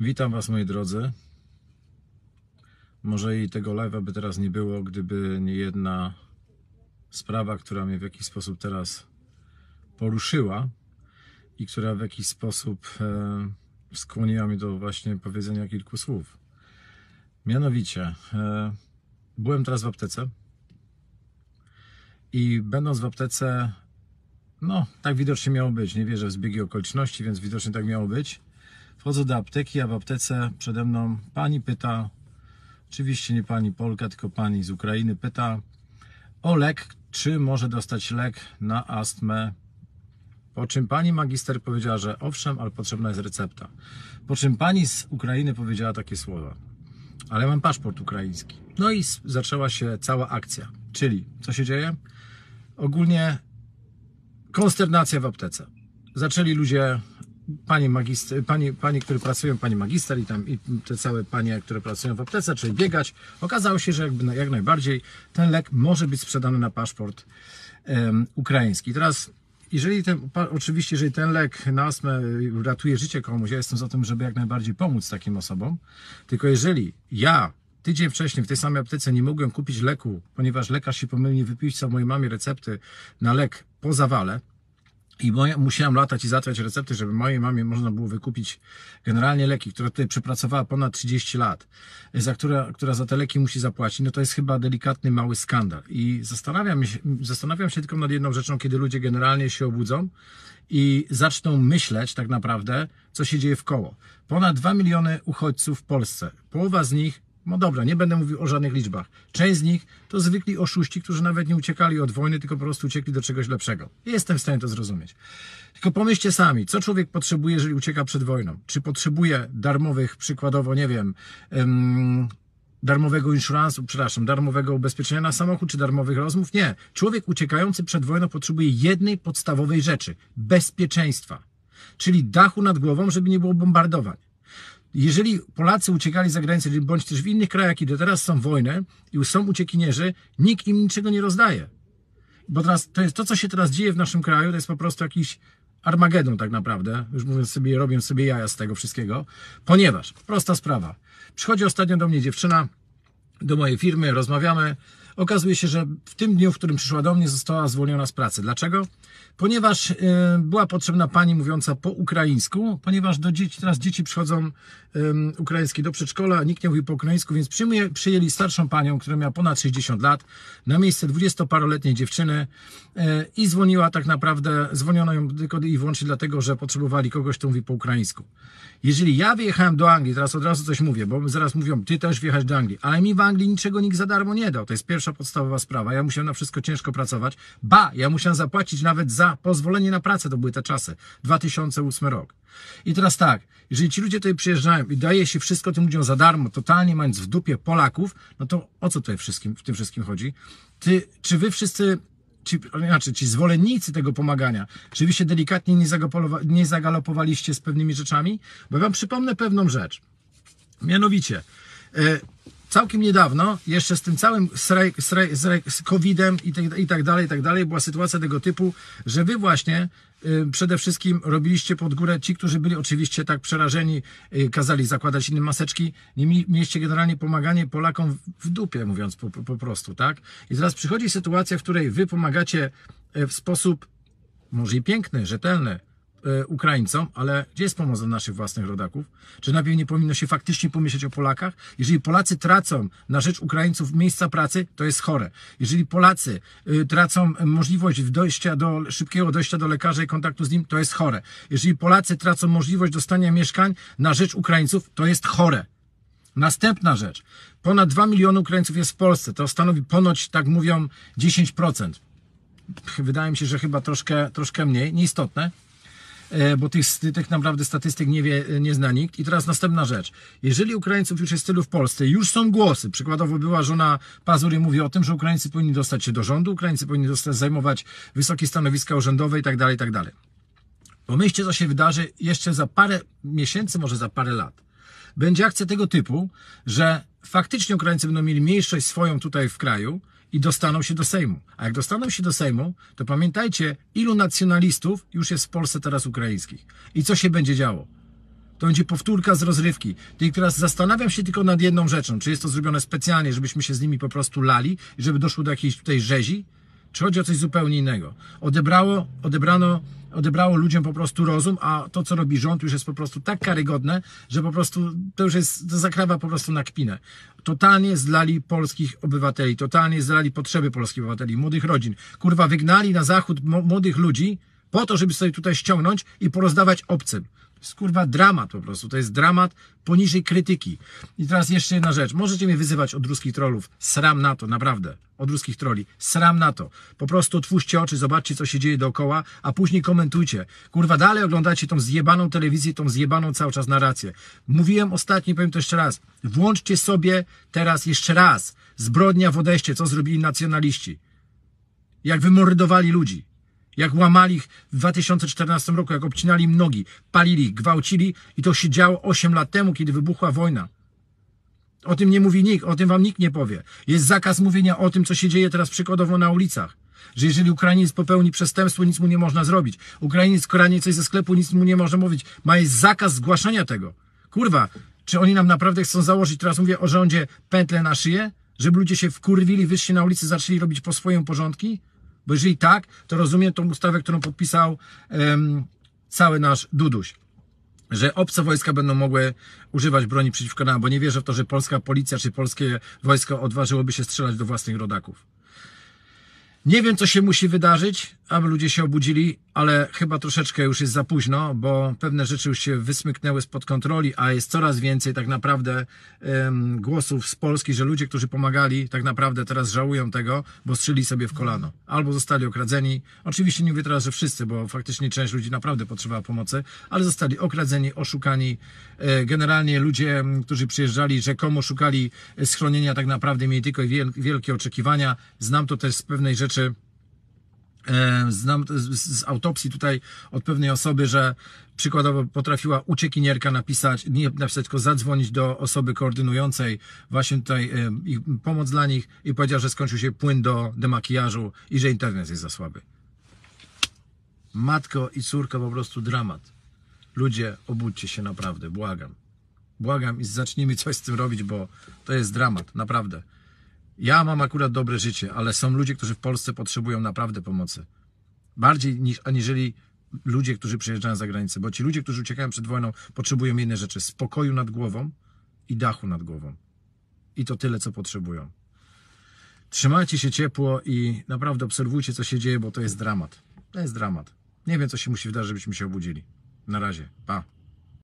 Witam Was, moi drodzy. Może i tego live'a by teraz nie było, gdyby nie jedna sprawa, która mnie w jakiś sposób teraz poruszyła i która w jakiś sposób e, skłoniła mnie do właśnie powiedzenia kilku słów. Mianowicie, e, byłem teraz w aptece i będąc w aptece, no, tak widocznie miało być. Nie wierzę w zbiegi okoliczności, więc widocznie tak miało być Wchodzę do apteki, a w aptece przede mną pani pyta, oczywiście nie pani Polka, tylko pani z Ukrainy, pyta o lek, czy może dostać lek na astmę. Po czym pani magister powiedziała, że owszem, ale potrzebna jest recepta. Po czym pani z Ukrainy powiedziała takie słowa ale mam paszport ukraiński. No i zaczęła się cała akcja. Czyli co się dzieje? Ogólnie konsternacja w aptece. Zaczęli ludzie panie, magister, panie, panie, które pracują, pani magister i tam i te całe panie, które pracują w aptece, czyli biegać, okazało się, że jakby, jak najbardziej ten lek może być sprzedany na paszport um, ukraiński. Teraz jeżeli ten, oczywiście, jeżeli ten lek na astmę y, ratuje życie komuś, ja jestem za tym, żeby jak najbardziej pomóc takim osobom. Tylko jeżeli ja tydzień wcześniej w tej samej aptece nie mogłem kupić leku, ponieważ lekarz się pomylił, nie wypisał mojej mamie recepty na lek po zawale, i moja, musiałem latać i zatwierdzać recepty, żeby mojej mamie można było wykupić generalnie leki, które tutaj przepracowała ponad 30 lat, e, za które, która za te leki musi zapłacić, no to jest chyba delikatny, mały skandal. I zastanawiam się, zastanawiam się tylko nad jedną rzeczą, kiedy ludzie generalnie się obudzą i zaczną myśleć tak naprawdę, co się dzieje w koło. Ponad 2 miliony uchodźców w Polsce. Połowa z nich no dobra, nie będę mówił o żadnych liczbach. Część z nich to zwykli oszuści, którzy nawet nie uciekali od wojny, tylko po prostu uciekli do czegoś lepszego. Jestem w stanie to zrozumieć. Tylko pomyślcie sami, co człowiek potrzebuje, jeżeli ucieka przed wojną? Czy potrzebuje darmowych, przykładowo, nie wiem, darmowego insuransu, przepraszam, darmowego ubezpieczenia na samochód czy darmowych rozmów? Nie. Człowiek uciekający przed wojną potrzebuje jednej podstawowej rzeczy bezpieczeństwa. Czyli dachu nad głową, żeby nie było bombardowań jeżeli Polacy uciekali za granicę, bądź też w innych krajach, kiedy teraz są wojny i są uciekinierzy, nikt im niczego nie rozdaje. Bo teraz to, jest, to co się teraz dzieje w naszym kraju, to jest po prostu jakiś Armagedon tak naprawdę, już mówię sobie, robię sobie jaja z tego wszystkiego, ponieważ, prosta sprawa, przychodzi ostatnio do mnie dziewczyna, do mojej firmy, rozmawiamy, okazuje się, że w tym dniu, w którym przyszła do mnie, została zwolniona z pracy. Dlaczego? ponieważ e, była potrzebna pani mówiąca po ukraińsku, ponieważ do dzieci, teraz dzieci przychodzą um, ukraińskie do przedszkola, nikt nie mówi po ukraińsku, więc przyjmuje, przyjęli starszą panią, która miała ponad 60 lat, na miejsce dwudziestoparoletniej dziewczyny e, i dzwoniła tak naprawdę, dzwoniono ją tylko i wyłącznie dlatego, że potrzebowali kogoś, kto mówi po ukraińsku. Jeżeli ja wyjechałem do Anglii, teraz od razu coś mówię, bo zaraz mówią, ty też wjechać do Anglii, ale mi w Anglii niczego nikt za darmo nie dał, to jest pierwsza podstawowa sprawa, ja musiałem na wszystko ciężko pracować, ba, ja musiałem zapłacić nawet za pozwolenie na pracę. To były te czasy, 2008 rok. I teraz tak, jeżeli ci ludzie tutaj przyjeżdżają i daje się wszystko tym ludziom za darmo, totalnie mając w dupie Polaków, no to o co tutaj wszystkim, w tym wszystkim chodzi? Ty, czy wy wszyscy ci, znaczy ci zwolennicy tego pomagania, czy wy się delikatnie nie, nie zagalopowaliście z pewnymi rzeczami? Bo ja wam przypomnę pewną rzecz. Mianowicie, e, całkiem niedawno, jeszcze z tym całym strajk, strajk, strajk, z COVID-em i, tak, i tak dalej, i tak dalej, była sytuacja tego typu, że wy właśnie y, przede wszystkim robiliście pod górę ci, którzy byli oczywiście tak przerażeni, y, kazali zakładać inne maseczki, nie mieliście generalnie pomaganie Polakom w dupie, mówiąc po, po prostu, tak? I teraz przychodzi sytuacja, w której wy pomagacie y, w sposób może i piękny, rzetelny, E, Ukraińcom, ale gdzie jest pomoc dla naszych własnych rodaków? Czy najpierw nie powinno się faktycznie pomyśleć o Polakach? Jeżeli Polacy tracą na rzecz Ukraińców miejsca pracy, to jest chore. Jeżeli Polacy e, tracą możliwość dojścia do, szybkiego dojścia do lekarza i kontaktu z nim, to jest chore. Jeżeli Polacy tracą możliwość dostania mieszkań na rzecz Ukraińców, to jest chore. Następna rzecz. Ponad 2 miliony Ukraińców jest w Polsce. To stanowi ponoć, tak mówią, 10%. Wydaje mi się, że chyba troszkę, troszkę mniej. Nieistotne. E, bo tych, tych naprawdę statystyk nie, wie, e, nie zna nikt. I teraz następna rzecz. Jeżeli Ukraińców już jest tylu w Polsce, już są głosy. Przykładowo była żona Pazur i mówi o tym, że Ukraińcy powinni dostać się do rządu, Ukraińcy powinni dostać, zajmować wysokie stanowiska urzędowe i tak dalej, tak dalej. Pomyślcie, co się wydarzy jeszcze za parę miesięcy, może za parę lat. Będzie akcja tego typu, że faktycznie Ukraińcy będą mieli mniejszość swoją tutaj w kraju, i dostaną się do Sejmu. A jak dostaną się do Sejmu, to pamiętajcie, ilu nacjonalistów już jest w Polsce teraz ukraińskich. I co się będzie działo? To będzie powtórka z rozrywki. I teraz zastanawiam się tylko nad jedną rzeczą. Czy jest to zrobione specjalnie, żebyśmy się z nimi po prostu lali i żeby doszło do jakiejś tutaj rzezi? Czy chodzi o coś zupełnie innego? Odebrało, odebrano, odebrało ludziom po prostu rozum, a to, co robi rząd, już jest po prostu tak karygodne, że po prostu to już jest, to zakrawa po prostu na kpinę. Totalnie zlali polskich obywateli, totalnie zlali potrzeby polskich obywateli, młodych rodzin. Kurwa, wygnali na zachód młodych ludzi po to, żeby sobie tutaj ściągnąć i porozdawać obcym jest kurwa dramat po prostu. To jest dramat poniżej krytyki. I teraz jeszcze jedna rzecz. Możecie mnie wyzywać od ruskich trollów. Sram na to, naprawdę. Od ruskich troli. Sram na to. Po prostu otwórzcie oczy, zobaczcie, co się dzieje dookoła, a później komentujcie. Kurwa, dalej oglądacie tą zjebaną telewizję, tą zjebaną cały czas narrację. Mówiłem ostatnio, powiem to jeszcze raz. Włączcie sobie teraz jeszcze raz zbrodnia w odejście, co zrobili nacjonaliści. Jak wymordowali ludzi. Jak łamali ich w 2014 roku, jak obcinali im nogi, palili, gwałcili i to się działo 8 lat temu, kiedy wybuchła wojna. O tym nie mówi nikt, o tym wam nikt nie powie. Jest zakaz mówienia o tym, co się dzieje teraz przykładowo na ulicach. Że jeżeli Ukrainiec popełni przestępstwo, nic mu nie można zrobić. Ukrainiec kradnie coś ze sklepu, nic mu nie można mówić. Ma jest zakaz zgłaszania tego. Kurwa, czy oni nam naprawdę chcą założyć, teraz mówię o rządzie, pętlę na szyję? Żeby ludzie się wkurwili, wyszli na ulicy, zaczęli robić po swoją porządki? Bo jeżeli tak, to rozumiem tą ustawę, którą podpisał um, cały nasz Duduś że obce wojska będą mogły używać broni przeciwko nam, bo nie wierzę w to, że polska policja czy polskie wojsko odważyłoby się strzelać do własnych rodaków. Nie wiem, co się musi wydarzyć, aby ludzie się obudzili ale chyba troszeczkę już jest za późno, bo pewne rzeczy już się wysmyknęły spod kontroli, a jest coraz więcej tak naprawdę um, głosów z Polski, że ludzie, którzy pomagali, tak naprawdę teraz żałują tego, bo strzeli sobie w kolano. Albo zostali okradzeni. Oczywiście nie mówię teraz, że wszyscy, bo faktycznie część ludzi naprawdę potrzebowała pomocy, ale zostali okradzeni, oszukani. E, generalnie ludzie, którzy przyjeżdżali, rzekomo szukali schronienia, tak naprawdę mieli tylko wielkie oczekiwania. Znam to też z pewnej rzeczy E, znam z, autopsji tutaj od pewnej osoby, że przykładowo potrafiła uciekinierka napisać, nie napisać, tylko zadzwonić do osoby koordynującej właśnie tutaj e, ich pomoc dla nich i powiedziała, że skończył się płyn do demakijażu i że internet jest za słaby. Matko i córka po prostu dramat. Ludzie, obudźcie się naprawdę, błagam. Błagam i zacznijmy coś z tym robić, bo to jest dramat, naprawdę. Ja mam akurat dobre życie, ale są ludzie, którzy w Polsce potrzebują naprawdę pomocy. Bardziej niż, aniżeli ludzie, którzy przyjeżdżają za granicę, bo ci ludzie, którzy uciekają przed wojną, potrzebują jednej rzeczy: spokoju nad głową i dachu nad głową. I to tyle, co potrzebują. Trzymajcie się ciepło i naprawdę obserwujcie, co się dzieje, bo to jest dramat. To jest dramat. Nie wiem, co się musi wydarzyć, żebyśmy się obudzili. Na razie. Pa.